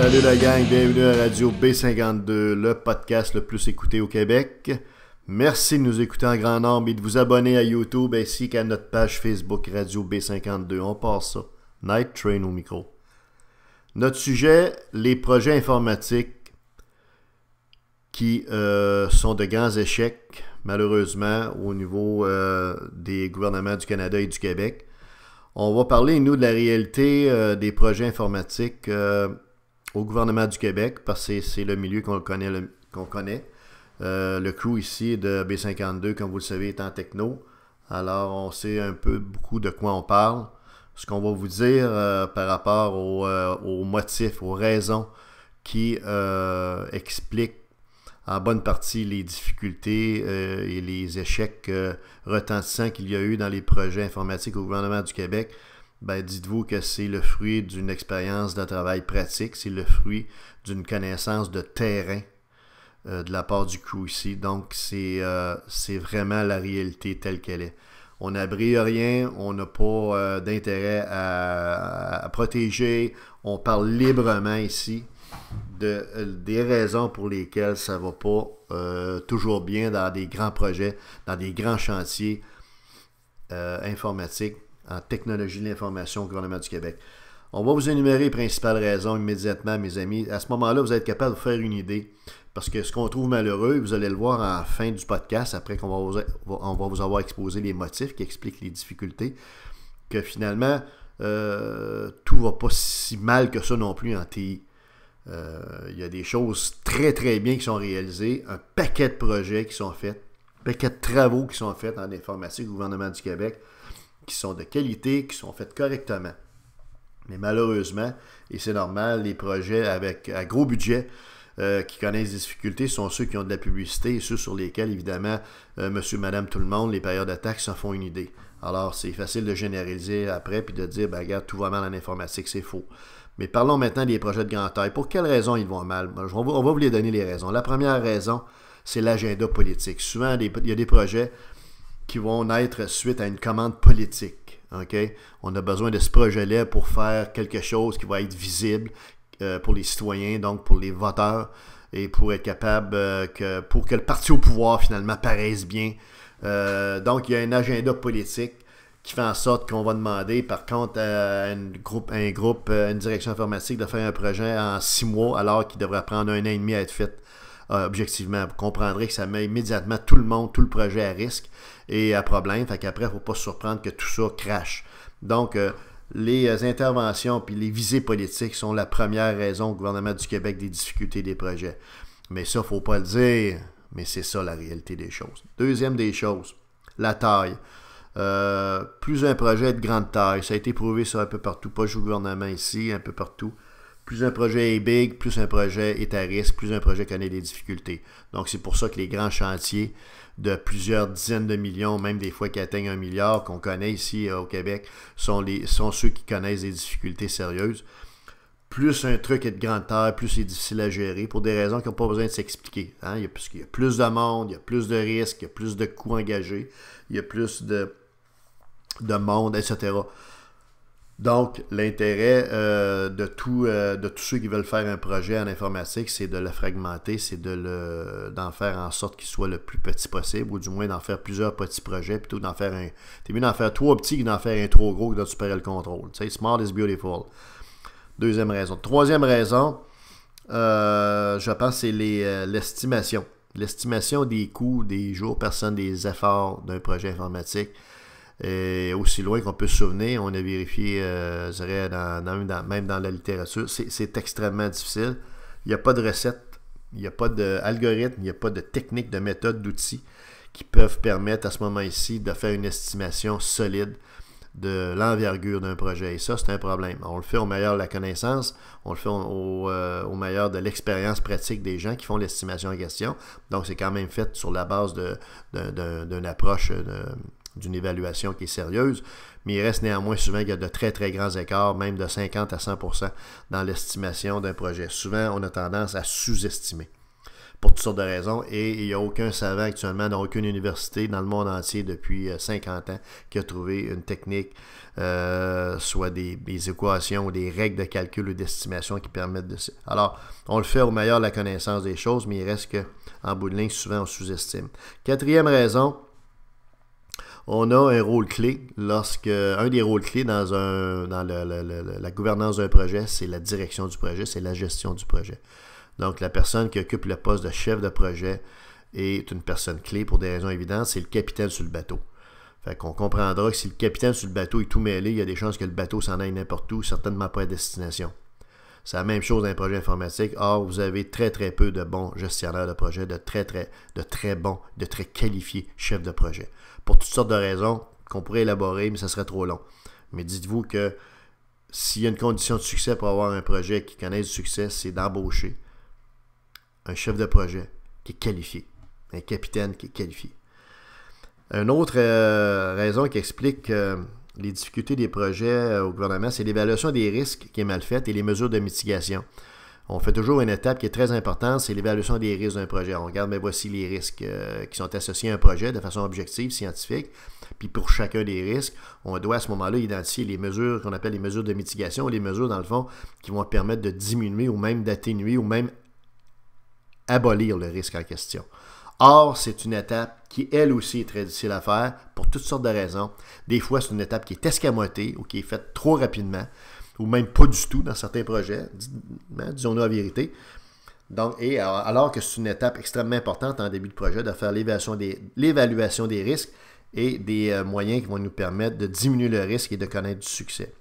Salut la gang, bienvenue à Radio B52, le podcast le plus écouté au Québec. Merci de nous écouter en grand nombre et de vous abonner à YouTube ainsi qu'à notre page Facebook Radio B52. On passe ça. Night Train au micro. Notre sujet, les projets informatiques qui euh, sont de grands échecs, malheureusement, au niveau euh, des gouvernements du Canada et du Québec. On va parler, nous, de la réalité euh, des projets informatiques au gouvernement du Québec, parce que c'est le milieu qu'on connaît. Le, qu'on euh, crew ici de B52, comme vous le savez, est en techno. Alors, on sait un peu beaucoup de quoi on parle. Ce qu'on va vous dire euh, par rapport aux euh, motifs, aux raisons qui expliquent en bonne partie les difficultés et les échecs retentissants qu'il y a eu dans les projets informatiques au gouvernement du Québec, ben, dites-vous que c'est le fruit d'une expérience de travail pratique, c'est le fruit d'une connaissance de terrain euh, de la part du coup ici. Donc, euh, c'est vraiment la réalité telle qu'elle est. On n'abrille rien, on n'a pas euh, d'intérêt à, protéger, on parle librement ici de, des raisons pour lesquelles ça ne va pas toujours bien dans des grands projets, dans des grands chantiers informatiques en technologie de l'information au gouvernement du Québec. On va vous énumérer les principales raisons immédiatement, mes amis. À ce moment-là, vous êtes capable de faire une idée. Parce que ce qu'on trouve malheureux, vous allez le voir en fin du podcast, après qu'on va, on va vous avoir exposé les motifs qui expliquent les difficultés, que finalement, euh, tout va pas si mal que ça non plus en TI. Euh, il y a des choses très très bien qui sont réalisées, un paquet de projets qui sont faits, un paquet de travaux qui sont faits en informatique au gouvernement du Québec qui sont de qualité, qui sont faites correctement. Mais malheureusement, et c'est normal, les projets avec, à gros budget euh, qui connaissent des difficultés sont ceux qui ont de la publicité et ceux sur lesquels, évidemment, euh, monsieur, madame, tout le monde, les payeurs de taxes s'en font une idée. Alors, c'est facile de généraliser après puis de dire, ben, regarde, tout va mal en informatique, c'est faux. Mais parlons maintenant des projets de grande taille. Pour quelles raisons ils vont mal? Ben, on va vous les donner les raisons. La première raison, c'est l'agenda politique. Souvent, il y a des projets qui vont naître suite à une commande politique. On a besoin de ce projet-là pour faire quelque chose qui va être visible euh, pour les citoyens, donc pour les voteurs, et pour être capable euh, que, pour que le parti au pouvoir finalement paraisse bien. Euh, donc il y a un agenda politique qui fait en sorte qu'on va demander, par contre, à un groupe, un groupe, une direction informatique, de faire un projet en six mois alors qu'il devrait prendre un an et demi à être fait objectivement. Vous comprendrez que ça met immédiatement tout le monde, tout le projet à risque et à problème. Fait qu'après, il ne faut pas se surprendre que tout ça crache. Donc, euh, les euh, interventions puis les visées politiques sont la première raison au gouvernement du Québec des difficultés des projets. Mais ça, faut pas le dire. Mais c'est ça la réalité des choses. Deuxième des choses, la taille. Euh, plus un projet de grande taille, ça a été prouvé ça un peu partout, pas juste au gouvernement ici, un peu partout. Plus un projet est big, plus un projet est à risque, plus un projet connaît des difficultés. Donc, c'est pour ça que les grands chantiers de plusieurs dizaines de millions, même des fois qui atteignent un milliard, qu'on connaît ici euh, au Québec, sont, les, sont ceux qui connaissent des difficultés sérieuses plus un truc est de grande taille, plus c'est difficile à gérer pour des raisons qui n'ont pas besoin de s'expliquer. Hein? Il, y a plus de monde, il y a plus de risques, il y a plus de coûts engagés, il y a plus de, de monde, etc. Donc, l'intérêt euh, euh, de, tous ceux qui veulent faire un projet en informatique, c'est de le fragmenter, c'est d'en faire en sorte qu'il soit le plus petit possible, ou du moins d'en faire plusieurs petits projets, plutôt d'en faire un. T'es mieux d'en faire trois petits que d'en faire un trop gros que d'en tu le contrôle. Tu sais, smart is beautiful. Deuxième raison. Troisième raison, euh, je pense, c'est l'estimation. l'estimation des coûts, des jours, personnes, des efforts d'un projet informatique et aussi loin qu'on peut se souvenir, on a vérifié, euh, je dirais, même dans la littérature, c'est extrêmement difficile. Il n'y a pas de recette, il n'y a pas d'algorithme, il n'y a pas de technique, de méthode, d'outils qui peuvent permettre à ce moment ci de faire une estimation solide de l'envergure d'un projet. Et ça, c'est un problème. On le fait au meilleur de la connaissance, on le fait au, euh, meilleur de l'expérience pratique des gens qui font l'estimation en question. Donc, c'est quand même fait sur la base d'une de, approche euh, d'une évaluation qui est sérieuse, mais il reste néanmoins souvent qu'il y a de très très grands écarts, même de 50 à 100 dans l'estimation d'un projet. Souvent, on a tendance à sous-estimer pour toutes sortes de raisons, et il n'y a aucun savant actuellement dans aucune université dans le monde entier depuis 50 euh, ans qui a trouvé une technique, euh, soit des, équations ou des règles de calcul ou d'estimation qui permettent de... Alors, on le fait au meilleur de la connaissance des choses, mais il reste qu'en bout de ligne, souvent on sous-estime. Quatrième raison, on a un rôle clé lorsque un des rôles clés dans la gouvernance d'un projet, c'est la direction du projet, c'est la gestion du projet. Donc la personne qui occupe le poste de chef de projet est une personne clé pour des raisons évidentes, c'est le capitaine sur le bateau. Fait qu'on comprendra que si le capitaine sur le bateau est tout mêlé, il y a des chances que le bateau s'en aille n'importe où, certainement pas à destination. C'est la même chose d'un projet informatique. Or, ah, vous avez très, très peu de bons gestionnaires de projet, de très, très, de très bons, de très qualifiés chefs de projet. Pour toutes sortes de raisons qu'on pourrait élaborer, mais ça serait trop long. Mais dites-vous que s'il y a une condition de succès pour avoir un projet qui connaît du succès, c'est d'embaucher un chef de projet qui est qualifié, un capitaine qui est qualifié. Une autre euh, raison qui explique que les difficultés des projets euh, au gouvernement, c'est l'évaluation des risques qui est mal faite et les mesures de mitigation. On fait toujours une étape qui est très importante, c'est l'évaluation des risques d'un projet. On regarde, mais ben, voici les risques euh, qui sont associés à un projet de façon objective, scientifique. Puis pour chacun des risques, on doit à ce moment-là identifier les mesures qu'on appelle les mesures de mitigation, les mesures, dans le fond, qui vont permettre de diminuer ou même d'atténuer ou même abolir le risque en question. Or, c'est une étape qui, elle aussi, est très difficile à faire pour toutes sortes de raisons. Des fois, c'est une étape qui est escamotée ou qui est faite trop rapidement ou même pas du tout dans certains projets, hein, disons-nous la vérité. Donc, et alors que c'est une étape extrêmement importante en début de projet de faire l'évaluation des, risques et des euh, moyens qui vont nous permettre de diminuer le risque et de connaître du succès.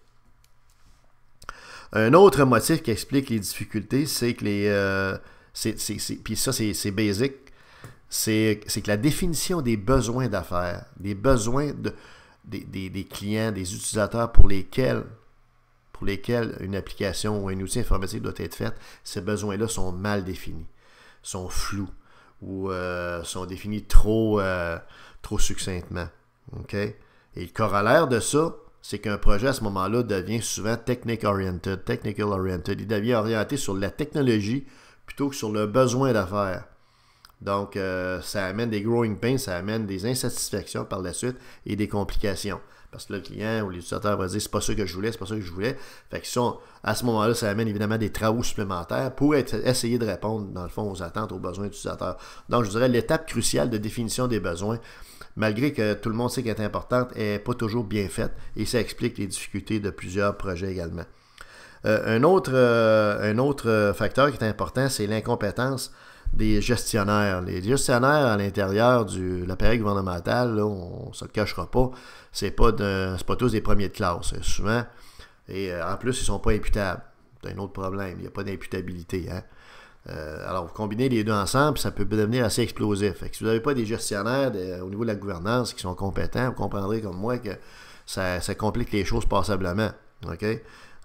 Un autre motif qui explique les difficultés, c'est que les... Euh, puis ça, c'est, basique c'est que la définition des besoins d'affaires, des besoins des, clients, des utilisateurs pour lesquels, pour une application ou un outil informatique doit être faite, ces besoins-là sont mal définis, sont flous ou euh, sont définis trop, euh, trop succinctement. Et le corollaire de ça, c'est qu'un projet à ce moment-là devient souvent technique-oriented, technical-oriented. Il devient orienté sur la technologie plutôt que sur le besoin d'affaires. Donc, euh, ça amène des growing pains, ça amène des insatisfactions par la suite et des complications. Parce que le client ou l'utilisateur va dire c'est pas ça que je voulais, c'est pas ça que je voulais. Fait que à ce moment-là, ça amène évidemment des travaux supplémentaires pour essayer de répondre, dans le fond, aux attentes, aux besoins de l'utilisateur. Donc, je dirais l'étape cruciale de définition des besoins, malgré que tout le monde sait qu'elle est importante, n'est pas toujours bien faite et ça explique les difficultés de plusieurs projets également. Euh, un autre, euh, un autre facteur qui est important, c'est l'incompétence des gestionnaires. Les gestionnaires à l'intérieur de l'appareil gouvernemental, là, on ne se le cachera pas, ce n'est pas, tous des premiers de classe. Souvent, et euh, en plus, ils ne sont pas imputables. C'est un autre problème. Il n'y a pas d'imputabilité. Hein. Euh, alors, vous combinez les deux ensemble, ça peut devenir assez explosif. si vous n'avez pas des gestionnaires au niveau de la gouvernance qui sont compétents, vous comprendrez comme moi que ça, ça complique les choses passablement. OK?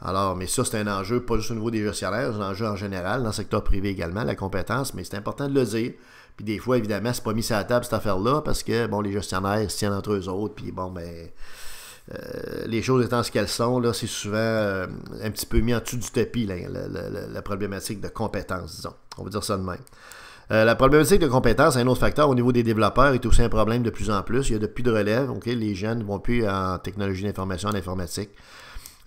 Alors, mais ça, c'est un enjeu, pas juste au niveau des gestionnaires, c'est un enjeu en général, dans le secteur privé également, la compétence, mais c'est important de le dire. Puis des fois, évidemment, c'est pas mis sur la table cette affaire-là, parce que, bon, les gestionnaires se tiennent entre eux autres, puis bon, ben. Euh, les choses étant ce qu'elles sont, là, c'est souvent euh, un petit peu mis en dessous du tapis, la, problématique de compétence, disons. On va dire ça de même. Euh, la problématique de compétence, un autre facteur au niveau des développeurs, est aussi un problème de plus en plus. Il y a de plus de relève. ok Les jeunes ne vont plus en technologie d'information, en informatique.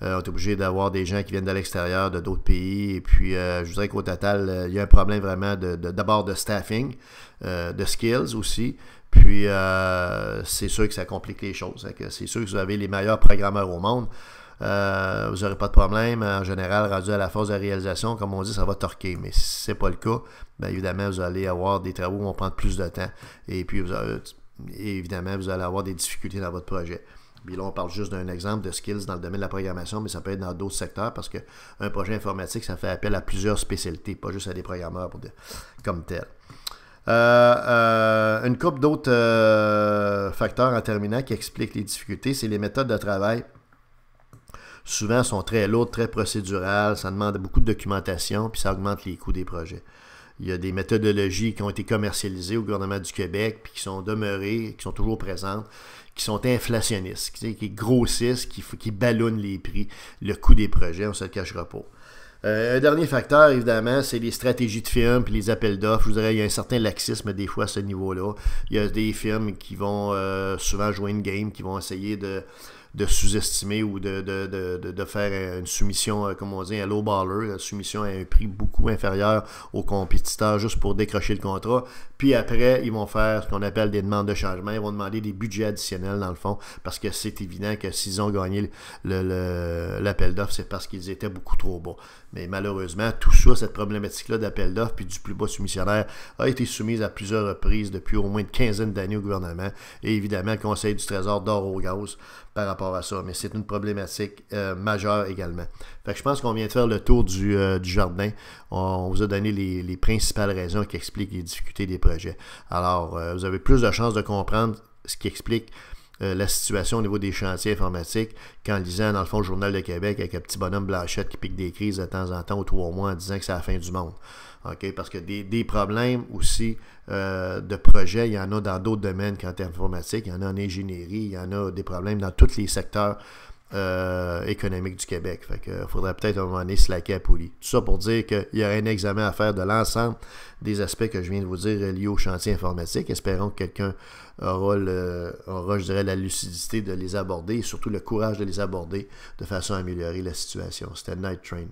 Euh, on est obligé d'avoir des gens qui viennent de l'extérieur, de d'autres pays. Et puis, euh, je voudrais qu'au total, euh, il y a un problème vraiment d'abord de, d'abord de, staffing, de skills aussi. Puis, c'est sûr que ça complique les choses. C'est sûr que vous avez les meilleurs programmeurs au monde. vous n'aurez pas de problème. En général, rendu à la phase de réalisation, comme on dit, ça va torquer. Mais si ce n'est pas le cas, bien évidemment, vous allez avoir des travaux qui vont prendre plus de temps. Et puis, vous évidemment, vous allez avoir des difficultés dans votre projet là, on parle juste d'un exemple de skills dans le domaine de la programmation, mais ça peut être dans d'autres secteurs parce qu'un projet informatique, ça fait appel à plusieurs spécialités, pas juste à des programmeurs comme tel. Euh, euh, une couple d'autres euh, facteurs en terminant qui expliquent les difficultés, c'est les méthodes de travail. Souvent sont très lourdes, très procédurales, ça demande beaucoup de documentation, puis ça augmente les coûts des projets. Il y a des méthodologies qui ont été commercialisées au gouvernement du Québec, puis qui sont demeurées, qui sont toujours présentes, qui sont inflationnistes, qui, grossissent, qui, ballonnent les prix, le coût des projets, on ne se le cachera pas. Euh, un dernier facteur, évidemment, c'est les stratégies de firmes puis les appels d'offres. Je vous dirais, il y a un certain laxisme des fois à ce niveau-là. Il y a des firmes qui vont euh, souvent jouer une game, qui vont essayer de, de sous-estimer ou de, faire une soumission, euh, comme on dit, à low baller, la soumission à un prix beaucoup inférieur aux compétiteurs juste pour décrocher le contrat. Puis après, ils vont faire ce qu'on appelle des demandes de changement. Ils vont demander des budgets additionnels, dans le fond, parce que c'est évident que s'ils ont gagné l'appel d'offres, c'est parce qu'ils étaient beaucoup trop bas. Mais malheureusement, tout ça, cette problématique-là d'appel d'offres puis du plus bas soumissionnaire, a été soumise à plusieurs reprises depuis au moins une quinzaine d'années au gouvernement. Et évidemment, le Conseil du Trésor dort au gaz par rapport à ça, mais c'est une problématique euh, majeure également. je pense qu'on vient de faire le tour du, euh, jardin. On, vous a donné les, principales raisons qui expliquent les difficultés des projets. Alors, euh, vous avez plus de chances de comprendre ce qui explique la situation au niveau des chantiers informatiques qu'en lisant, dans le fond, le Journal de Québec avec un petit bonhomme Blanchette qui pique des crises de temps en temps ou trois mois en disant que c'est la fin du monde. OK? Parce que des problèmes aussi euh, de projets. Il y en a dans d'autres domaines qu'en informatique. Il y en a en ingénierie. Il y en a des problèmes dans tous les secteurs euh, économiques du Québec. Fait que euh, faudrait peut-être un moment donné se à Tout ça pour dire qu'il y a un examen à faire de l'ensemble des aspects que je viens de vous dire liés au chantier informatique. Espérons que quelqu'un aura, le, aura, je dirais, la lucidité de les aborder et surtout le courage de les aborder de façon à améliorer la situation. C'était Night Train.